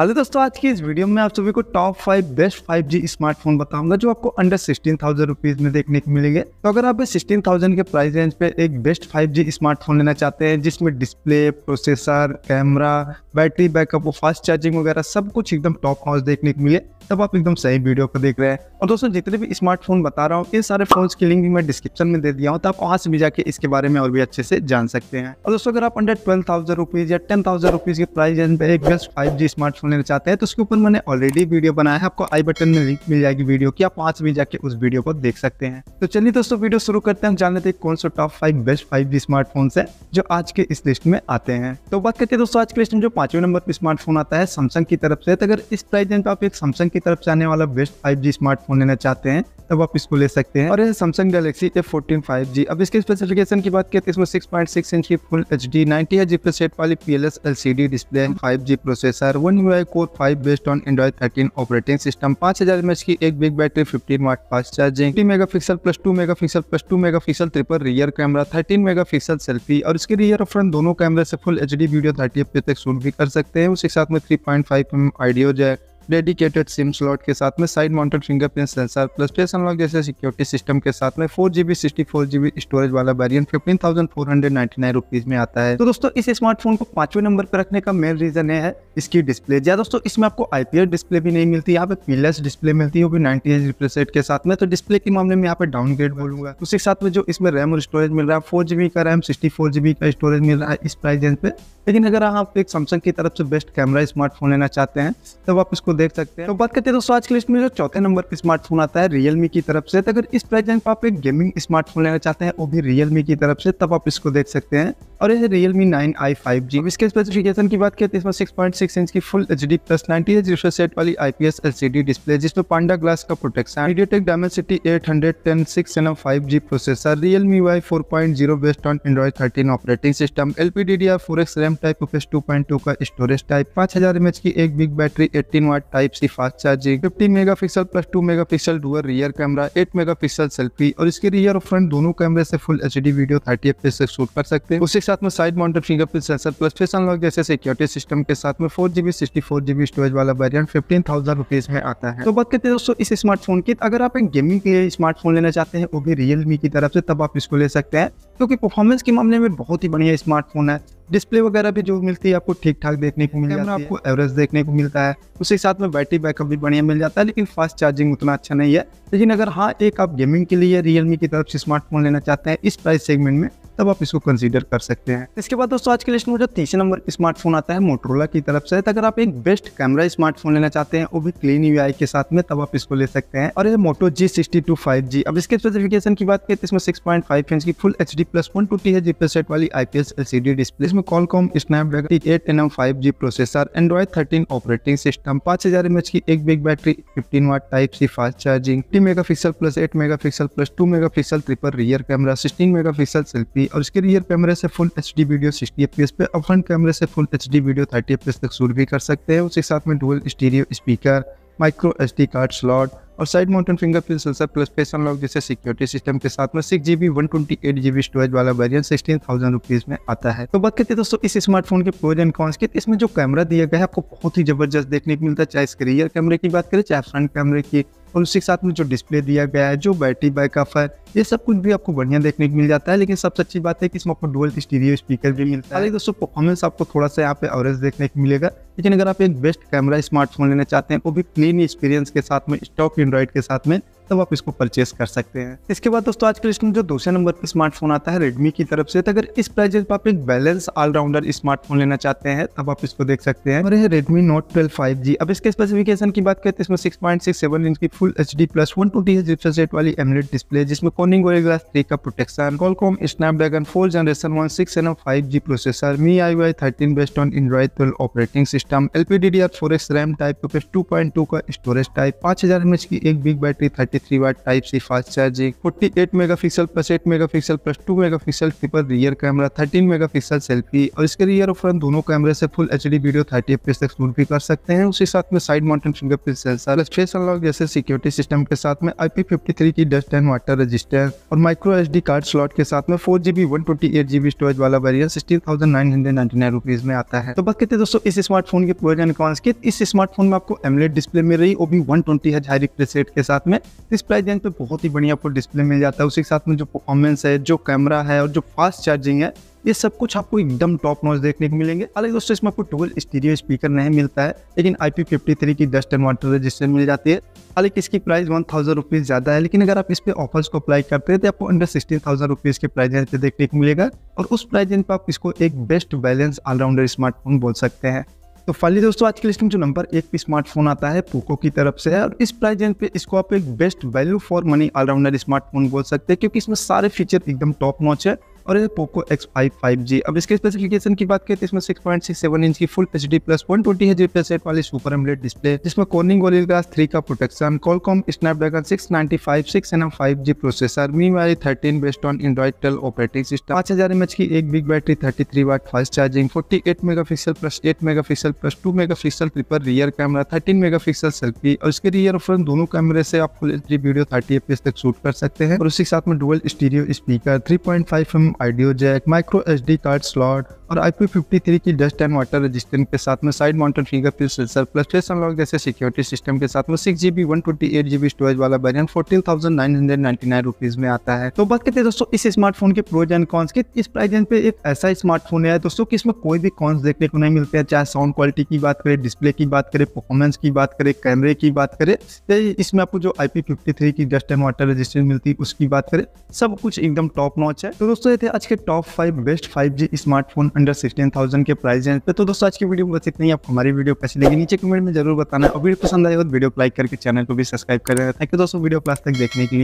अरे दोस्तों आज की इस वीडियो में आप सभी को top five best 5G smartphone बताऊंगा जो आपको अंडर सिक्सटीन थाउजेंड रुपीज में देखने को मिलेंगे तो अगर आप सिक्सटीन थाउजेंड के प्राइस रेंज पे एक बेस्ट 5G स्मार्टफोन लेना चाहते हैं जिसमें display processor camera battery backup और फास्ट चार्जिंग वगैरह सब कुछ एकदम टॉप हाउस देखने को मिले तब आप एकदम सही वीडियो को देख रहे हैं और दोस्तों जितने भी स्मार्टफोन बता रहा हूँ ये सारे फोन की लिंक मैं डिस्क्रिप्शन में दे दिया हूँ तो आप वहाँ से भी जाके इसके बारे में और भी अच्छे से जान सकते हैं और दोस्तों अगर आप अंडर ट्वेल्व थाउजेंड रुपीज या टेन थाउजेंड रुपीज के प्राइस रेंज एक बेस्ट फाइव जी स्मार्टफोन लेना चाहते हैं तो उसके ऊपर मैंने ऑलरेडी वीडियो बनाया है आपको आई बटन में लिंक मिल जाएगी वीडियो की आप वहाँ से भी जाके उस वीडियो को देख सकते हैं तो चलिए दोस्तों वीडियो शुरू करते हैं जान लेते हैं कौन सा top five best five G smartphone है जो आज के इस लिस्ट में आते हैं तो बात करते हैं दोस्तों आज के लिस्ट में जो पांचवें नंबर पर स्मार्टफोन आता है सैमसंग की तरफ से तो अगर इस प्राइस रेंज पर आप एक सैमसंग की तरफ से आने वाला बेस्ट 5G स्मार्टफोन लेना चाहते हैं तब आप इसको ले सकते हैं और ये Samsung Galaxy A fourteen five G अब इसके स्पेसिफिकेशन की बात करें तो इसमें सिक्स पॉइंट सिक्स इंच की फुल एच डी नाइनटी है जीपी सेट वाली P L S L C D display five G processor one U I core five based on Android thirteen operating system पांच हजार एमएच की एक big battery fifteen watt fast charging three mega pixel plus two mega pixel plus two mega pixel triple rear camera thirteen mega pixel selfie और इसके rear और front दोनों कैमरे से full H D video thirty F तक shoot भी कर सकते हैं उसके साथ में three point five M audio jack dedicated SIM slot के साथ में side mounted fingerprint sensor plus face unlock जैसे सिक्योरिटी सिस्टम के साथ में four GB sixty four GB storage वाला variant fifteen thousand four hundred ninety nine rupees में आता है तो दोस्तों इस स्मार्टफोन को पांचवें नंबर पर रखने का मेन रीजन है इसकी डिस्प्ले या दोस्तों इसमें आपको आईपीएल डिस्प्ले भी नहीं मिलती यहाँ पे पीलेस डिस्प्ले मिलती है वो भी नाइनटी के साथ में तो डिस्प्ले के मामले में यहाँ पे डाउनग्रेड बोलूंगा उसके साथ में जो इसमें रैम और स्टोरेज मिल रहा है फोर जीबी का रैम सिक्सटी फोर जीबी का स्टोरेज मिल रहा है इस प्राइस रेंज पे लेकिन अगर आप एक सैमसंग की तरफ से बेस्ट कैमरा स्मार्टफोन लेना चाहते हैं तो आप इसको देख सकते हैं तो बात करते हैं दोस्तों आज की लिस्ट में जो चौथे नंबर पर स्मार्टफोन आता है रियलमी की तरफ से तो अगर इस प्राइस पर आप एक गेमिंग स्मार्टफोन लेना चाहते हैं वो भी रियलमी की तरफ से तब आप इसको देख सकते हैं और ये real Realme nine I five G इसके स्पेसिफिकेशन की बात करें तो इसमें सिक्स पॉइंट सिक्स इंच की full H D plus ninety है सेट वाली I P S L C D display जिसमें पांडा ग्लास का protection MediaTek Dimensity eight hundred ten six N five G processor Realme Y four point zero best on Android thirteen operating system L P D D R four X RAM RAM type of two point two का storage type पांच हजार M H की एक big battery eighteen watt type C fast charging fifteen mega pixel plus two mega pixel dual rear camera eight mega pixel selfie और इसके rear और front दोनों कैमरे से full H video thirty F से शूट कर सकते हैं उसके साथ में side mounted fingerprint sensor plus face unlock जैसे सिक्योरिटी सिस्टम के साथ में four GB sixty four GB storage वाला वेरियंट फिफ्टीन थाउजेंड रुपीज में आता है तो बात करते हैं दोस्तों इस स्मार्टफोन की अगर आप एक गेमिंग के स्मार्टफोन लेना चाहते हैं वो भी रियलमी की तरफ से तब आप इसको ले सकते हैं क्योंकि परफॉर्मेंस के मामले में बहुत ही बढ़िया स्मार्टफोन है डिस्प्ले वगैरह भी जो मिलती है आपको ठीक ठाक देखने को मिलता है आपको एवरेज देखने को मिलता है उसी साथ में बैटरी बैकअप भी बढ़िया मिल जाता है लेकिन फास्ट चार्जिंग उतना अच्छा नहीं है लेकिन अगर हाँ एक आप गेमिंग के लिए रियलमी की तरफ से स्मार्टफोन लेना चाहते हैं इस प्राइस सेगमेंट में तब आप इसको कंसीडर कर सकते हैं इसके बाद दोस्तों आज के लिस्ट में जो तीसरे नंबर स्मार्टफोन आता है मोटरोला की तरफ से अगर आप एक बेस्ट कैमरा स्मार्टफोन लेना चाहते हैं वो भी क्लीन यू के साथ में तब आप इसको ले सकते हैं और ये Moto G sixty two five G अब इसके स्पेसिफिकेशन की बात करें तो इसमें सिक्स पॉइंट फाइव इंच की full H D plus one two T set वाली आईपीएस एलसीडी डिस्प्ले इसमें Qualcomm Snapdragon eight N M five G processor Android thirteen operating system पांच हजार एम एच की एक big battery fifteen watt type C fast charging T mega plus eight mega pixel plus two mega pixel triple rear camera sixteen mega selfie three और इसके rear कैमरे से full H D video sixty F P S पे और front कैमरे से full H D video thirty F P S तक shoot भी कर सकते हैं उसके साथ में dual stereo speaker micro H D card slot और side mounted fingerprint sensor plus face unlock जैसे सिक्योरिटी सिस्टम के साथ में six G B one twenty eight G B storage वाला वेरियंट सिक्सटीन थाउजेंड रुपीज में आता है तो बात करते हैं दोस्तों इस स्मार्टफोन के प्रोज एंड कॉन्स के इसमें जो कैमरा दिया गया है आपको बहुत ही जबरदस्त देखने को मिलता है चाहे इसके रियर कैमरे की बात करें चाहे फ्रंट कैमरे की और उसके साथ में जो डिस्प्ले दिया गया है जो बैटरी बैकअप है ये सब कुछ भी आपको बढ़िया देखने को मिल जाता है लेकिन सबसे अच्छी बात है कि इसमें आपको डुअल स्टीरियो स्पीकर भी मिलता है दोस्तों परफॉर्मेंस आपको थोड़ा सा यहाँ पे एवरेज देखने को मिलेगा लेकिन अगर आप एक बेस्ट कैमरा स्मार्टफोन लेना चाहते हैं वो भी क्लीन एक्सपीरियंस के साथ में स्टॉक एंड्रॉइड के साथ में तब आप इसको परचेस कर सकते हैं इसके बाद दोस्तों आजकल इसमें जो दूसरे नंबर पर स्मार्टफोन आता है रेडमी की तरफ से तो अगर इस प्राइस पर आप एक बैलेंस ऑलराउंडर स्मार्टफोन लेना चाहते हैं तब आप इसको देख सकते हैं और Redmi note twelve five G अब इसके स्पेसिफिकेशन की बात करें तो इसमें six point six seven inch की full H D plus one two T refresh वाली एमलेट डिस्प्ले जिसमें Corning Gorilla थ्री का प्रोटेक्शन Qualcomm Snapdragon four generation one six N five G processor Mi I Y thirteen best on Android twelve operating system L P D D R four X RAM type के to point two का storage type पांच हजार M H की एक big battery thirty three watt type C fast charging forty eight mega pixel plus eight mega pixel plus two mega pixel triple rear camera thirteen mega pixel selfie और इसके rear और front दोनों कैमरे से full H D video thirty F तक shoot भी कर सकते हैं उसी साथ में side mounted fingerprint sensor face unlock जैसे सिक्योरिटी सिस्टम के साथ में आई पी फिफ्टी थ्री की डस्ट एंड वाटर रजिस्टर सकते हैं और माइक्रो एच कार्ड स्लॉट के साथ में four G one twenty eight GB storage वाला वेरियर sixteen thousand nine hundred ninety nine rupees में आता है तो बात कहते हैं दोस्तों इस स्मार्टफोन के प्रोज एंड कॉन्स के इस स्मार्टफोन में आपको एमलेट डिस्प्ले मिल रही वो भी वन ट्वेंटी है हाई रेट के साथ में इस प्राइस रेंज पे बहुत ही बढ़िया आपको डिस्प्ले मिल जाता है उसी के साथ में जो परफॉर्मेंस है जो कैमरा है और जो फास्ट चार्जिंग है ये सब कुछ आपको एकदम टॉप नॉच देखने को मिलेंगे अलग दोस्तों इसमें आपको टूल स्टीरियो स्पीकर नहीं मिलता है लेकिन आई पी की डस्ट एंड वाटर रजिस्टर मिल जाती है हालांकि इसकी प्राइस वन थाउजेंड रुपीज़ ज़्यादा है लेकिन अगर आप इस पर ऑफर्स को अप्लाई करते हैं तो आपको अंडर सिक्सटीन थाउजेंड रुपीज़ के प्राइस रेंज पे देखने को मिलेगा और उस प्राइस रेंज पर आप इसको एक बेस्ट बैलेंस ऑलराउंडर स्मार्टफोन बोल सकते हैं तो फाइनली दोस्तों आज की लिस्ट में जो नंबर एक पे स्मार्टफोन आता है पोको की तरफ से है और इस प्राइस रेंज पे इसको आप एक best value for money all rounder smartphone बोल सकते हैं क्योंकि इसमें सारे फीचर एकदम टॉप नॉच है और ये Poco X five five G अब इसके स्पेसिफिकेशन की बात करें तो इसमें six point six seven inch की full HD plus one twenty है सेट वाली सुपर एमलेट डिस्प्ले जिसमें कॉर्निंग गोलिल ग्लास थ्री का protection Qualcomm Snapdragon six ninety five six N M five G processor मी वाली thirteen best on Android twelve operating system पांच हजार M H की एक big battery thirty three watt fast charging forty eight mega pixel plus eight mega pixel plus two mega megapixel triple rear camera thirteen mega pixel selfie और इसके rear front दोनों कैमरे से आप full H video thirty F तक shoot कर सकते हैं और उसके साथ में dual stereo speaker three point five M M audio jack micro S D card slot और आई पी फिफ्टी थ्री की डस्ट एंड वाटर रजिस्टेंट के साथ में side mounted fingerprint sensor plus face unlock जैसे security system के साथ में six G B one twenty eight G B storage वाला variant fourteen thousand nine hundred ninety nine rupees में आता है तो बात करते हैं दोस्तों इस स्मार्टफोन के प्रोज एंड कॉन्स के इस प्राइस रेंज पे एक ऐसा स्मार्टफोन है दोस्तों की इसमें कोई भी कॉन्स देखने को नहीं मिलते हैं चाहे साउंड क्वालिटी की बात करें डिस्प्ले की बात करें परफॉर्मेंस की बात करें कैमरे की बात करें इसमें आपको जो आई पी फिफ्टी थ्री की डस्ट एंड वाटर रजिस्टेंट मिलती है उसकी बात करें सब कुछ एकदम टॉप नॉच है तो दोस्तों थे आज के top five best five G smartphone under sixteen thousand के प्राइस रेंज पे तो दोस्तों आज की वीडियो बस इतनी आपको हमारी वीडियो कैसी लगी नीचे कमेंट में जरूर बताना और वीडियो पसंद आएगा तो वीडियो लाइक करके चैनल को भी सब्सक्राइब कर रहे थैंक यू दोस्तों वीडियो क्लास तक देखने के लिए